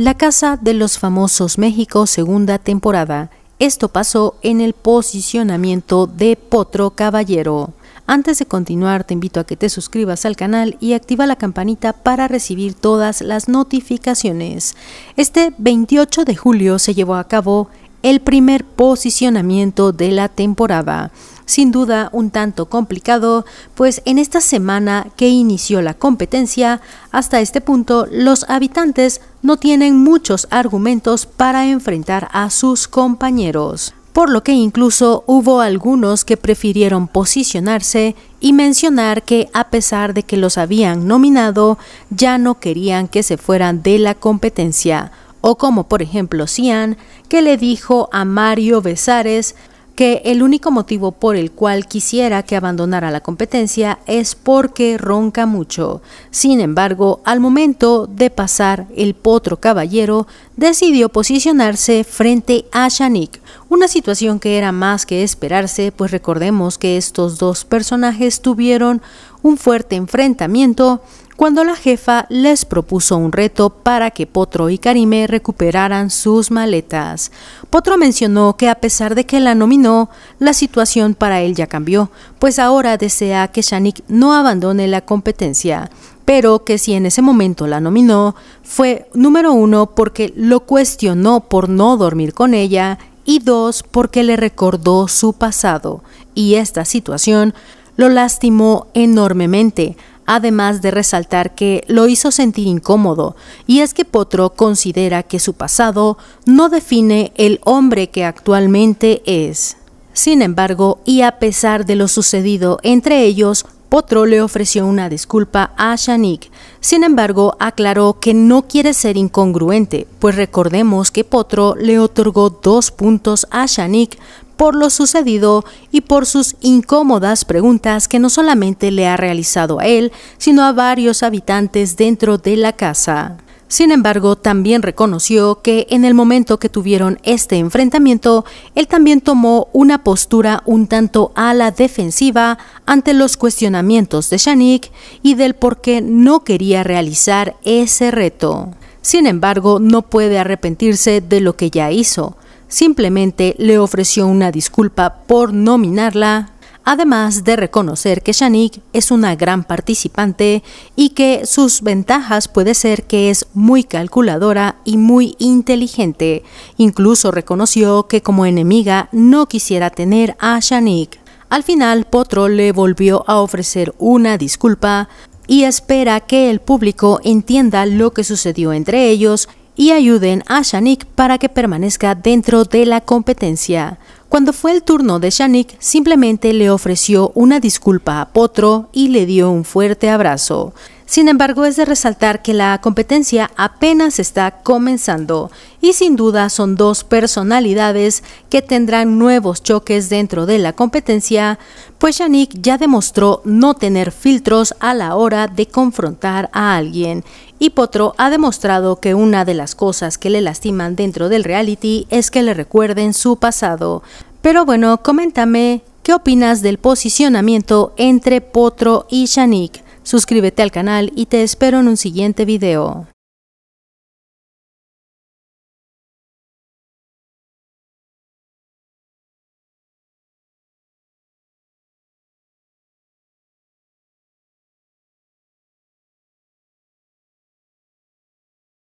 La Casa de los Famosos México, segunda temporada. Esto pasó en el posicionamiento de Potro Caballero. Antes de continuar, te invito a que te suscribas al canal y activa la campanita para recibir todas las notificaciones. Este 28 de julio se llevó a cabo el primer posicionamiento de la temporada sin duda un tanto complicado, pues en esta semana que inició la competencia, hasta este punto los habitantes no tienen muchos argumentos para enfrentar a sus compañeros por lo que incluso hubo algunos que prefirieron posicionarse y mencionar que a pesar de que los habían nominado, ya no querían que se fueran de la competencia, o como por ejemplo Cian, que le dijo a Mario Besares que el único motivo por el cual quisiera que abandonara la competencia es porque ronca mucho. Sin embargo, al momento de pasar, el potro caballero decidió posicionarse frente a Shanik, una situación que era más que esperarse, pues recordemos que estos dos personajes tuvieron un fuerte enfrentamiento cuando la jefa les propuso un reto para que Potro y Karime recuperaran sus maletas. Potro mencionó que a pesar de que la nominó, la situación para él ya cambió, pues ahora desea que Shanik no abandone la competencia, pero que si en ese momento la nominó, fue número uno porque lo cuestionó por no dormir con ella y dos, porque le recordó su pasado y esta situación lo lastimó enormemente, además de resaltar que lo hizo sentir incómodo, y es que Potro considera que su pasado no define el hombre que actualmente es. Sin embargo, y a pesar de lo sucedido entre ellos, Potro le ofreció una disculpa a Shanik. Sin embargo, aclaró que no quiere ser incongruente, pues recordemos que Potro le otorgó dos puntos a Shanik por lo sucedido y por sus incómodas preguntas que no solamente le ha realizado a él, sino a varios habitantes dentro de la casa. Sin embargo, también reconoció que en el momento que tuvieron este enfrentamiento, él también tomó una postura un tanto a la defensiva ante los cuestionamientos de Shanik y del por qué no quería realizar ese reto. Sin embargo, no puede arrepentirse de lo que ya hizo. Simplemente le ofreció una disculpa por nominarla además de reconocer que Shanik es una gran participante y que sus ventajas puede ser que es muy calculadora y muy inteligente. Incluso reconoció que como enemiga no quisiera tener a Shanik. Al final, Potro le volvió a ofrecer una disculpa y espera que el público entienda lo que sucedió entre ellos y ayuden a Shanik para que permanezca dentro de la competencia. Cuando fue el turno de Shanik, simplemente le ofreció una disculpa a Potro y le dio un fuerte abrazo. Sin embargo, es de resaltar que la competencia apenas está comenzando y sin duda son dos personalidades que tendrán nuevos choques dentro de la competencia, pues Yannick ya demostró no tener filtros a la hora de confrontar a alguien y Potro ha demostrado que una de las cosas que le lastiman dentro del reality es que le recuerden su pasado. Pero bueno, coméntame, ¿qué opinas del posicionamiento entre Potro y Yannick? Suscríbete al canal y te espero en un siguiente video.